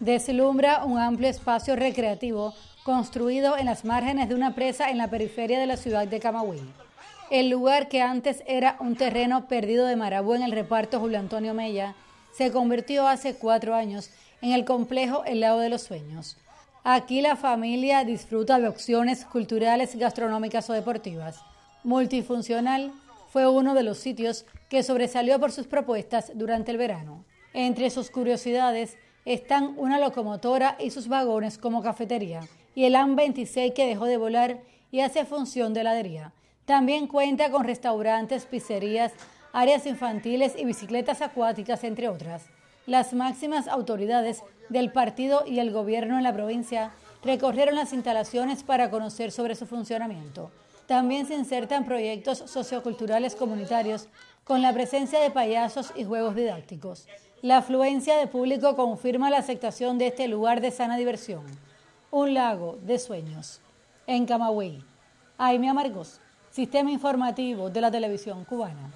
Deslumbra un amplio espacio recreativo construido en las márgenes de una presa en la periferia de la ciudad de Camagüey. El lugar que antes era un terreno perdido de Marabú en el reparto Julio Antonio Mella se convirtió hace cuatro años en el complejo El Lago de los Sueños. Aquí la familia disfruta de opciones culturales, gastronómicas o deportivas. Multifuncional fue uno de los sitios que sobresalió por sus propuestas durante el verano. Entre sus curiosidades están una locomotora y sus vagones como cafetería, y el am 26 que dejó de volar y hace función de heladería. También cuenta con restaurantes, pizzerías, áreas infantiles y bicicletas acuáticas, entre otras. Las máximas autoridades del partido y el gobierno en la provincia recorrieron las instalaciones para conocer sobre su funcionamiento. También se insertan proyectos socioculturales comunitarios con la presencia de payasos y juegos didácticos. La afluencia de público confirma la aceptación de este lugar de sana diversión, un lago de sueños, en Camagüey. Aime Amargos, Sistema Informativo de la Televisión Cubana.